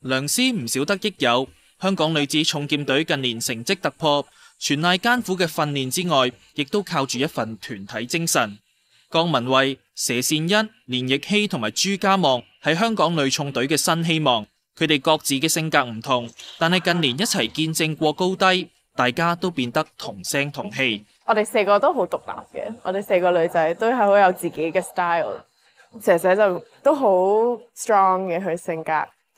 梁师唔少得益友，香港女子重剑队近年成绩突破，全赖艰苦嘅训练之外，亦都靠住一份团体精神。江文慧、佘善欣、连奕希同埋朱家望系香港女重队嘅新希望。佢哋各自嘅性格唔同，但系近年一齐见证过高低，大家都变得同声同气。我哋四个都好独立嘅，我哋四个女仔都系好有自己嘅 style。姐姐就都好 strong 嘅佢性格。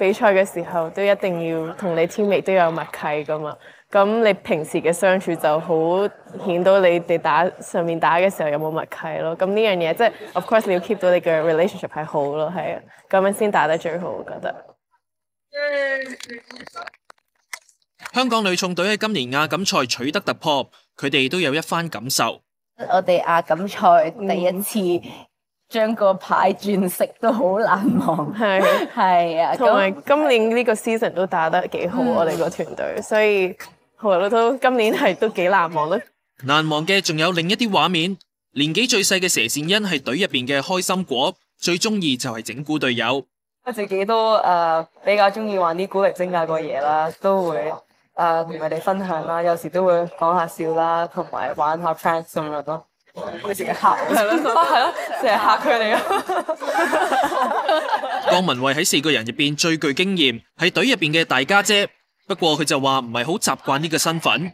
比賽嘅時候都一定要同你天薇都有默契噶嘛，咁你平時嘅相處就好顯到你哋打上面打嘅時候有冇默契咯。咁呢樣嘢即係 of course 你要 keep 到你嘅 relationship 係好咯，係啊，咁樣先打得最好，我覺得。香港女重隊喺今年亞錦賽取得突破，佢哋都有一番感受。我哋亞錦賽第一次。将个牌转色都好难忘，系系啊，同埋今年呢个 season 都打得几好，我哋个团队，所以好啊，老今年系都几难忘咯。难忘嘅仲有另一啲画面，年纪最细嘅佘善欣系队入边嘅开心果，最中意就系整蛊队友。我自己都诶比较中意玩啲鼓励精啊个嘢啦，都会诶同佢哋分享啦，有时都会讲下笑啦，同埋玩下 friend 咁样咯。佢成日吓，系咯，系咯，成日吓佢哋啊！江文慧喺四个人入边最具经验，系队入边嘅大家姐。不过佢就话唔系好习惯呢个身份，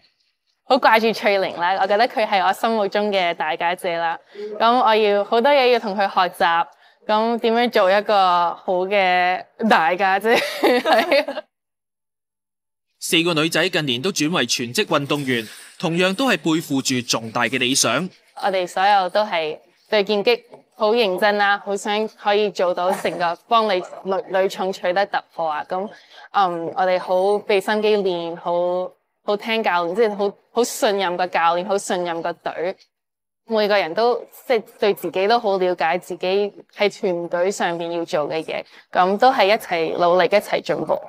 好挂住翠玲啦。我觉得佢系我心目中嘅大家姐啦。咁我要好多嘢要同佢学习，咁点样做一个好嘅大家姐？系四个女仔近年都转为全职运动员，同样都系背负住重大嘅理想。我哋所有都系对劍击好认真啦，好想可以做到成个帮 你女女重取得突破啊！咁，嗯，我哋好俾心机练，好好听教练，即系好好信任个教练，好信任个队，每个人都即系对自己都好了解自己喺团队上面要做嘅嘢，咁都系一齐努力，一齐进步。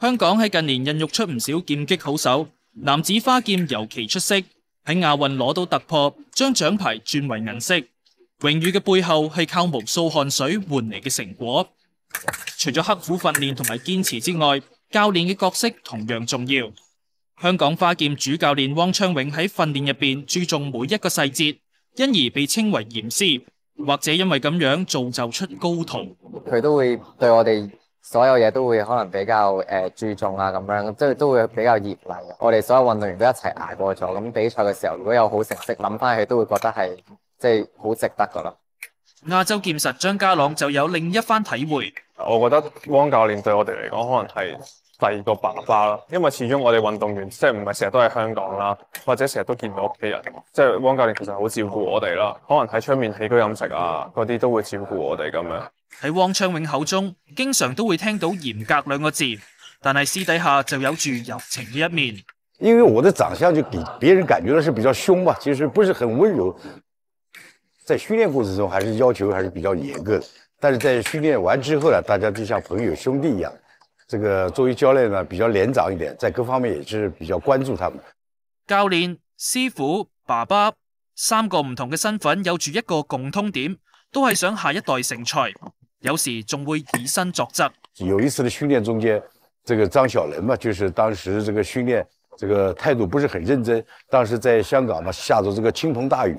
香港喺近年孕育出唔少剑击好手，男子花剑尤其出色，喺亚运攞到突破，将奖牌转为银色。荣誉嘅背后系靠无数汗水换嚟嘅成果。除咗刻苦训练同埋坚持之外，教练嘅角色同样重要。香港花剑主教练汪昌永喺训练入边注重每一个细节，因而被称为严师，或者因为咁样造就出高徒。佢都会对我哋。所有嘢都会可能比较诶注重啊咁样，即系都会比较热烈。我哋所有运动员都一齐挨过咗，咁比赛嘅时候如果有好成绩谂翻起都会觉得系即系好值得噶啦。亚洲剑术张家朗就有另一番体会。我觉得汪教练对我哋嚟讲，可能系第二个爸爸啦，因为始终我哋运动员即系唔系成日都喺香港啦，或者成日都见唔到屋企人，即系汪教练其实好照顾我哋啦，可能喺出面起居饮食啊嗰啲都会照顾我哋咁样。喺汪昌永口中。经常都会听到严格两个字，但系私底下就有住柔情嘅一面。因为我的长相就比别人感觉到是比较凶吧，其实不是很温柔。在训练过程中，还是要求还是比较严格。但是在训练完之后呢，大家就像朋友兄弟一样。这个作为教练呢，比较年长一点，在各方面也是比较关注他们。教练、师傅、爸爸三个唔同嘅身份，有住一个共通点，都系想下一代成才。有时仲会以身作则。有一次的训练中间，这个张小伦嘛，就是当时这个训练这个态度不是很认真。当时在香港嘛，下着这个倾盆大雨，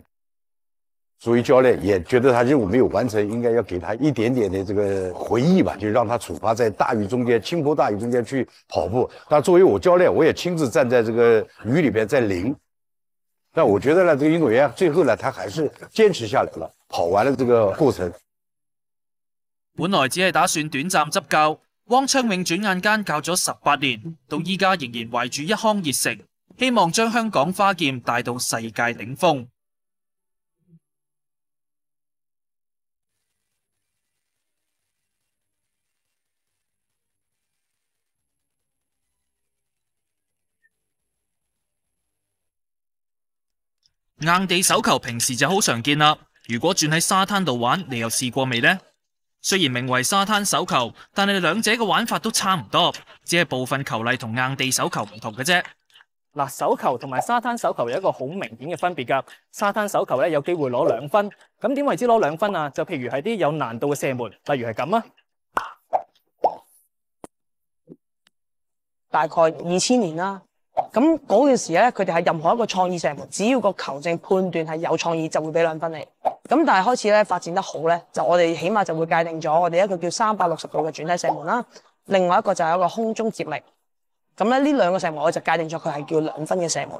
作为教练也觉得他任务没有完成，应该要给他一点点的这个回忆吧，就让他处罚在大雨中间、倾盆大雨中间去跑步。但作为我教练，我也亲自站在这个雨里边在淋。但我觉得呢，这个运动员最后呢，他还是坚持下来了，跑完了这个过程。本来只系打算短暂执教，汪昌永转眼间教咗十八年，到依家仍然怀住一腔热诚，希望将香港花剑带到世界顶峰。硬地手球平时就好常见啦，如果转喺沙滩度玩，你又试过未呢？虽然名为沙滩手球，但系两者嘅玩法都差唔多，只系部分球例同硬地手球唔同嘅啫。嗱，手球同埋沙滩手球有一个好明显嘅分别噶，沙滩手球咧有机会攞两分，咁点为之攞两分啊？就譬如系啲有难度嘅射门，例如系咁啊，大概二千年啦。咁嗰阵时咧，佢哋系任何一个创意射门，只要个球证判断系有创意，就会俾两分你。咁但系开始咧发展得好咧，就我哋起码就会界定咗我哋一个叫三百六十度嘅转体射门啦，另外一个就系一个空中接力。咁咧呢两个射门，我就界定咗佢系叫两分嘅射门。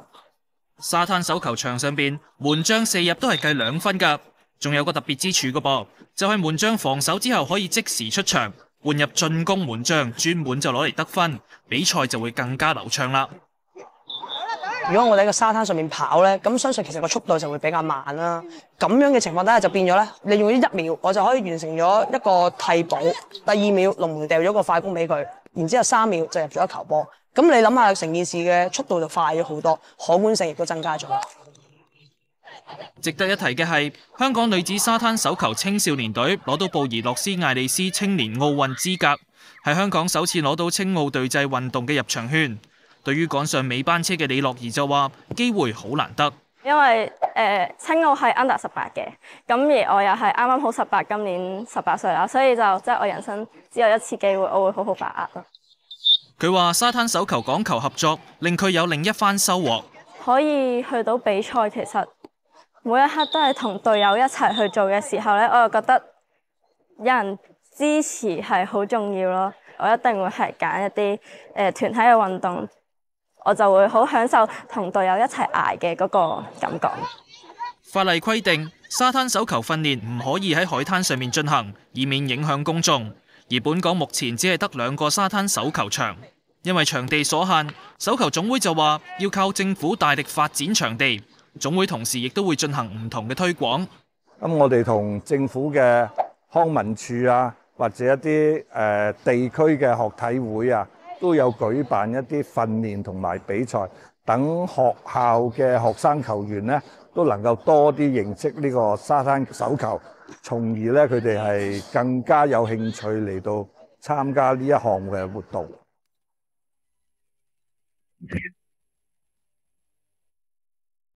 沙滩手球场上边门将射入都系计两分噶，仲有个特别之处噶噃，就系门将防守之后可以即时出场换入进攻门将，专门就攞嚟得分，比赛就会更加流畅啦。如果我喺个沙滩上面跑咧，咁相信其实个速度就会比较慢啦。咁样嘅情况底下就变咗咧，你用一秒我就可以完成咗一个替补，第二秒龙门掉咗个快攻俾佢，然之后三秒就入咗一球波。咁你谂下成件事嘅速度就快咗好多，可观性亦都增加咗。值得一提嘅系，香港女子沙滩手球青少年队攞到布宜诺斯艾利斯青年奥运资格，系香港首次攞到青奥队制运动嘅入场券。对于赶上尾班车嘅李乐儿就话：机会好难得，因为诶，青奥系 under 十八嘅，咁而我又系啱啱好十八，今年十八岁啦，所以就即系我人生只有一次机会，我会好好把握咯。佢话沙滩手球讲求合作，令佢有另一番收获。可以去到比赛，其实每一刻都系同队友一齐去做嘅时候咧，我又觉得有人支持系好重要咯。我一定会系拣一啲诶团体嘅运动。我就会好享受同队友一齐挨嘅嗰个感觉。法例规定，沙滩手球训练唔可以喺海滩上面进行，以免影响公众。而本港目前只系得两个沙滩手球场，因为场地所限，手球总会就话要靠政府大力发展场地。总会同时亦都会进行唔同嘅推广。咁我哋同政府嘅康文处啊，或者一啲诶地区嘅学体会啊。都有舉辦一啲訓練同埋比賽，等學校嘅學生球員咧，都能夠多啲認識呢個沙灘手球，從而咧佢哋係更加有興趣嚟到參加呢一項嘅活動。